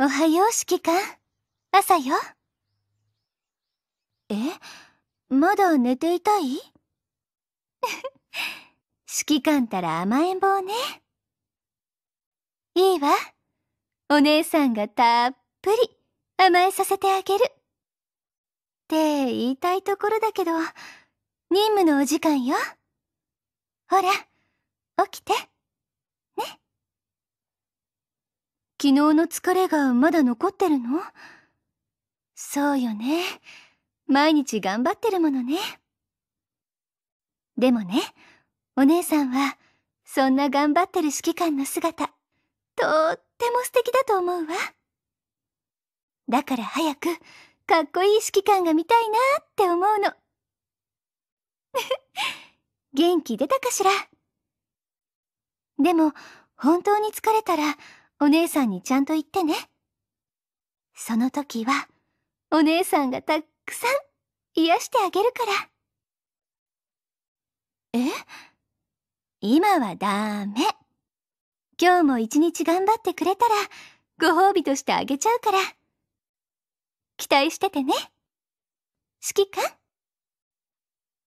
おはよう、指揮官。朝よ。えまだ寝ていたい指揮官たら甘えん坊ね。いいわ。お姉さんがたっぷり甘えさせてあげる。って言いたいところだけど、任務のお時間よ。ほら、起きて。昨日の疲れがまだ残ってるのそうよね。毎日頑張ってるものね。でもね、お姉さんは、そんな頑張ってる指揮官の姿、とっても素敵だと思うわ。だから早く、かっこいい指揮官が見たいなーって思うの。元気出たかしらでも、本当に疲れたら、お姉さんにちゃんと言ってね。その時は、お姉さんがたっくさん癒してあげるから。え今はダメ。今日も一日頑張ってくれたら、ご褒美としてあげちゃうから。期待しててね。指揮官